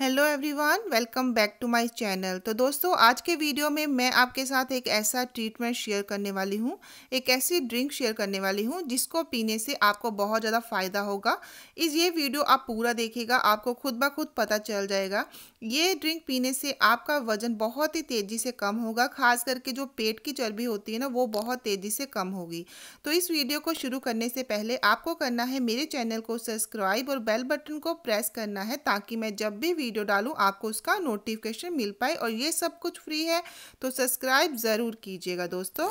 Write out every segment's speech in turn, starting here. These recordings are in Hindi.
hello everyone welcome back to my channel तो दोस्तों आज के वीडियो में मैं आपके साथ एक ऐसा ट्रीटमेंट शेयर करने वाली हूँ एक ऐसी ड्रिंक शेयर करने वाली हूँ जिसको पीने से आपको बहुत ज़्यादा फ़ायदा होगा इस ये वीडियो आप पूरा देखिएगा आपको खुद ब खुद पता चल जाएगा ये ड्रिंक पीने से आपका वजन बहुत ही तेज़ी से कम होगा खास करके जो पेट की चर्बी होती है ना वो बहुत तेज़ी से कम होगी तो इस वीडियो को शुरू करने से पहले आपको करना है मेरे चैनल को सब्सक्राइब और बेल बटन को प्रेस करना है ताकि मैं जब भी वीडियो डालूँ आपको उसका नोटिफिकेशन मिल पाए और ये सब कुछ फ्री है तो सब्सक्राइब ज़रूर कीजिएगा दोस्तों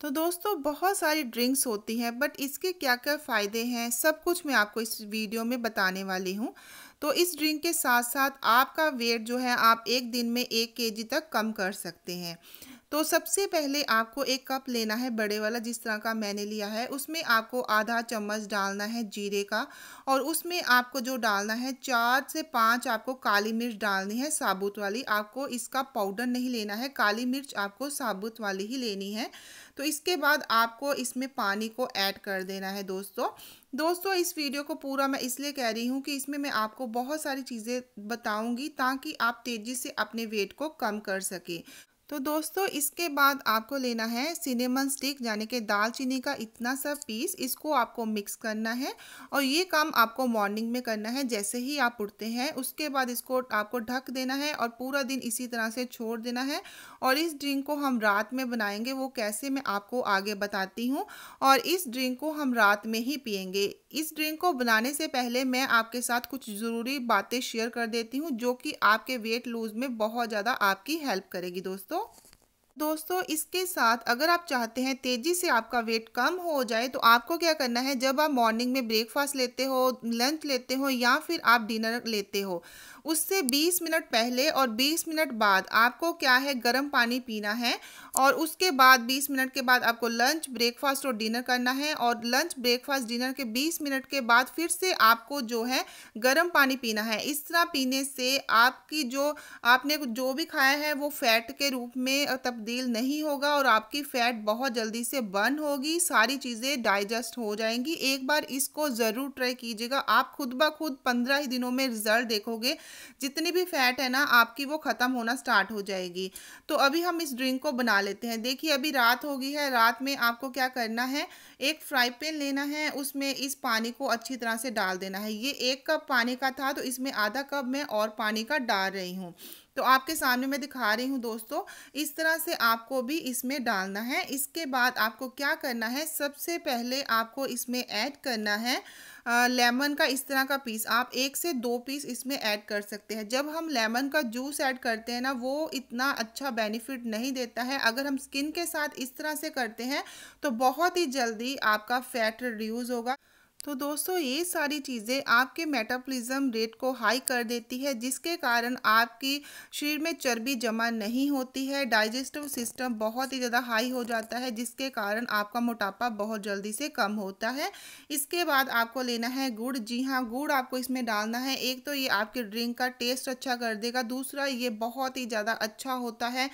तो दोस्तों बहुत सारी ड्रिंक्स होती हैं बट इसके क्या क्या फ़ायदे हैं सब कुछ मैं आपको इस वीडियो में बताने वाली हूँ तो इस ड्रिंक के साथ साथ आपका वेट जो है आप एक दिन में एक केजी तक कम कर सकते हैं तो सबसे पहले आपको एक कप लेना है बड़े वाला जिस तरह का मैंने लिया है उसमें आपको आधा चम्मच डालना है जीरे का और उसमें आपको जो डालना है चार से पाँच आपको काली मिर्च डालनी है साबुत वाली आपको इसका पाउडर नहीं लेना है काली मिर्च आपको साबुत वाली ही लेनी है तो इसके बाद आपको इसमें पानी को ऐड कर देना है दोस्तों दोस्तों इस वीडियो को पूरा मैं इसलिए कह रही हूँ कि इसमें मैं आपको बहुत सारी चीज़ें बताऊँगी ताकि आप तेज़ी से अपने वेट को कम कर सकें तो दोस्तों इसके बाद आपको लेना है सिनेमन स्टिक यानी कि दालचीनी का इतना सा पीस इसको आपको मिक्स करना है और ये काम आपको मॉर्निंग में करना है जैसे ही आप उठते हैं उसके बाद इसको आपको ढक देना है और पूरा दिन इसी तरह से छोड़ देना है और इस ड्रिंक को हम रात में बनाएंगे वो कैसे मैं आपको आगे बताती हूँ और इस ड्रिंक को हम रात में ही पियेंगे इस ड्रिंक को बनाने से पहले मैं आपके साथ कुछ ज़रूरी बातें शेयर कर देती हूँ जो कि आपके वेट लूज़ में बहुत ज़्यादा आपकी हेल्प करेगी दोस्तों दोस्तों इसके साथ अगर आप चाहते हैं तेज़ी से आपका वेट कम हो जाए तो आपको क्या करना है जब आप मॉर्निंग में ब्रेकफास्ट लेते हो लंच लेते हो या फिर आप डिनर लेते हो उससे 20 मिनट पहले और 20 मिनट बाद आपको क्या है गर्म पानी पीना है और उसके बाद 20 मिनट के बाद आपको लंच ब्रेकफास्ट और डिनर करना है और लंच ब्रेकफास्ट डिनर के 20 मिनट के बाद फिर से आपको जो है गर्म पानी पीना है इस तरह पीने से आपकी जो आपने जो भी खाया है वो फैट के रूप में तब्दील नहीं होगा और आपकी फैट बहुत जल्दी से बर्न होगी सारी चीज़ें डाइजेस्ट हो जाएंगी एक बार इसको ज़रूर ट्राई कीजिएगा आप खुद ब खुद पंद्रह ही दिनों में रिजल्ट देखोगे जितनी भी फैट है ना आपकी वो ख़त्म होना स्टार्ट हो जाएगी तो अभी हम इस ड्रिंक को बना लेते हैं देखिए अभी रात हो गई है रात में आपको क्या करना है एक फ्राई पैन लेना है उसमें इस पानी को अच्छी तरह से डाल देना है ये एक कप पानी का था तो इसमें आधा कप मैं और पानी का डाल रही हूँ तो आपके सामने मैं दिखा रही हूँ दोस्तों इस तरह से आपको भी इसमें डालना है इसके बाद आपको क्या करना है सबसे पहले आपको इसमें ऐड करना है लेमन का इस तरह का पीस आप एक से दो पीस इसमें ऐड कर सकते हैं जब हम लेमन का जूस ऐड करते हैं ना वो इतना अच्छा बेनिफिट नहीं देता है अगर हम स्किन के साथ इस तरह से करते हैं तो बहुत ही जल्दी आपका फैट रिड्यूज़ होगा तो दोस्तों ये सारी चीज़ें आपके मेटाबॉलिज्म रेट को हाई कर देती है जिसके कारण आपकी शरीर में चर्बी जमा नहीं होती है डाइजेस्टिव सिस्टम बहुत ही ज़्यादा हाई हो जाता है जिसके कारण आपका मोटापा बहुत जल्दी से कम होता है इसके बाद आपको लेना है गुड़ जी हाँ गुड़ आपको इसमें डालना है एक तो ये आपके ड्रिंक का टेस्ट अच्छा कर देगा दूसरा ये बहुत ही ज़्यादा अच्छा होता है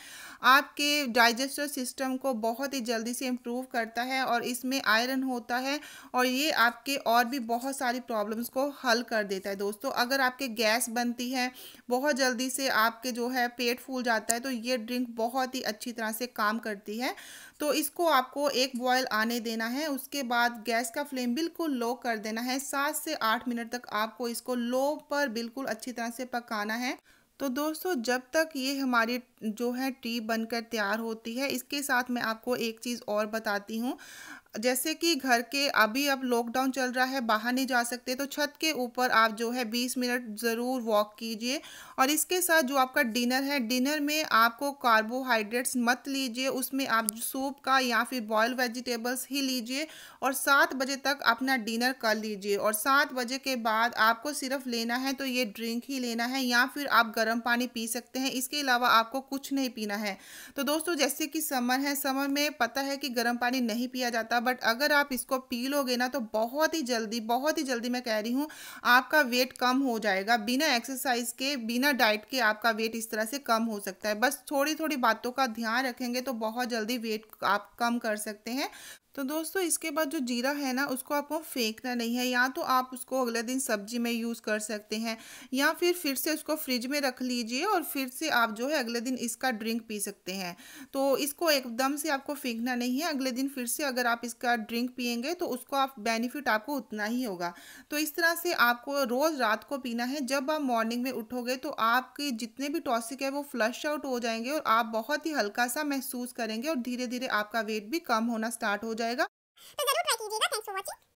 आपके डाइजेस्टिव सिस्टम को बहुत ही जल्दी से इम्प्रूव करता है और इसमें आयरन होता है और ये आपके और भी बहुत सारी प्रॉब्लम्स को हल कर देता है दोस्तों अगर आपके गैस बनती है बहुत जल्दी से आपके जो है पेट फूल जाता है तो ये ड्रिंक बहुत ही अच्छी तरह से काम करती है तो इसको आपको एक बॉयल आने देना है उसके बाद गैस का फ्लेम बिल्कुल लो कर देना है सात से आठ मिनट तक आपको इसको लो पर बिल्कुल अच्छी तरह से पकाना है तो दोस्तों जब तक ये हमारी जो है टी बनकर तैयार होती है इसके साथ मैं आपको एक चीज़ और बताती हूँ जैसे कि घर के अभी अब लॉकडाउन चल रहा है बाहर नहीं जा सकते तो छत के ऊपर आप जो है 20 मिनट ज़रूर वॉक कीजिए और इसके साथ जो आपका डिनर है डिनर में आपको कार्बोहाइड्रेट्स मत लीजिए उसमें आप सूप का या फिर बॉयल वेजिटेबल्स ही लीजिए और सात बजे तक अपना डिनर कर लीजिए और सात बजे के बाद आपको सिर्फ लेना है तो ये ड्रिंक ही लेना है या फिर आप गर्म पानी पी सकते हैं इसके अलावा आपको कुछ नहीं पीना है तो दोस्तों जैसे कि समर है समर में पता है कि गर्म पानी नहीं पिया जाता बट अगर आप इसको पी लोगे ना तो बहुत ही जल्दी बहुत ही जल्दी मैं कह रही हूँ आपका वेट कम हो जाएगा बिना एक्सरसाइज के बिना डाइट के आपका वेट इस तरह से कम हो सकता है बस थोड़ी थोड़ी बातों का ध्यान रखेंगे तो बहुत जल्दी वेट आप कम कर सकते हैं तो दोस्तों इसके बाद जो जीरा है ना उसको आपको फेंकना नहीं है या तो आप उसको अगले दिन सब्जी में यूज़ कर सकते हैं या फिर फिर से उसको फ्रिज में रख लीजिए और फिर से आप जो है अगले दिन इसका ड्रिंक पी सकते हैं तो इसको एकदम से आपको फेंकना नहीं है अगले दिन फिर से अगर आप इसका ड्रिंक पियेंगे तो उसको आप बेनिफिट आपको उतना ही होगा तो इस तरह से आपको रोज़ रात को पीना है जब आप मॉर्निंग में उठोगे तो आपके जितने भी टॉसिक है वो फ्लश आउट हो जाएंगे और आप बहुत ही हल्का सा महसूस करेंगे और धीरे धीरे आपका वेट भी कम होना स्टार्ट हो जाएगा जाएगा तो जरूर ट्राई कीजिएगा थैंक्स फॉर वाचिंग